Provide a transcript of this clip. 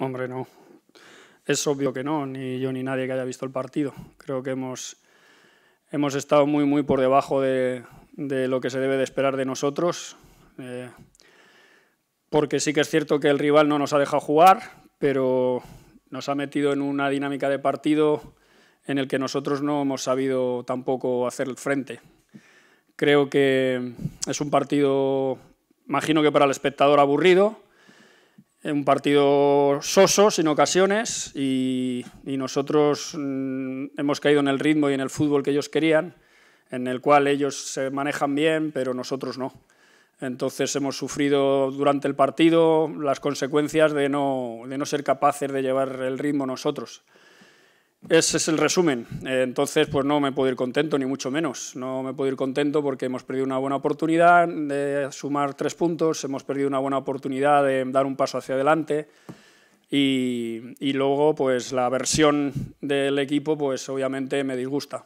Hombre, no. Es obvio que no, ni yo ni nadie que haya visto el partido. Creo que hemos, hemos estado muy, muy por debajo de, de lo que se debe de esperar de nosotros. Eh, porque sí que es cierto que el rival no nos ha dejado jugar, pero nos ha metido en una dinámica de partido en el que nosotros no hemos sabido tampoco hacer el frente. Creo que es un partido, imagino que para el espectador aburrido, un partido soso, sin ocasiones, y, nosotros mm, hemos caído en el ritmo y en el fútbol que ellos querían, en el cual ellos se manejan bien, pero nosotros no. Entonces hemos sufrido durante el partido las consecuencias de no ser capaces de llevar el ritmo nosotros. Ese es el resumen. Eh, entonces, pues no me puedo ir contento, ni mucho menos. No me puedo ir contento porque hemos perdido una buena oportunidad de sumar tres puntos, hemos perdido una buena oportunidad de dar un paso hacia adelante y, luego, pues la versión del equipo, pues obviamente me disgusta.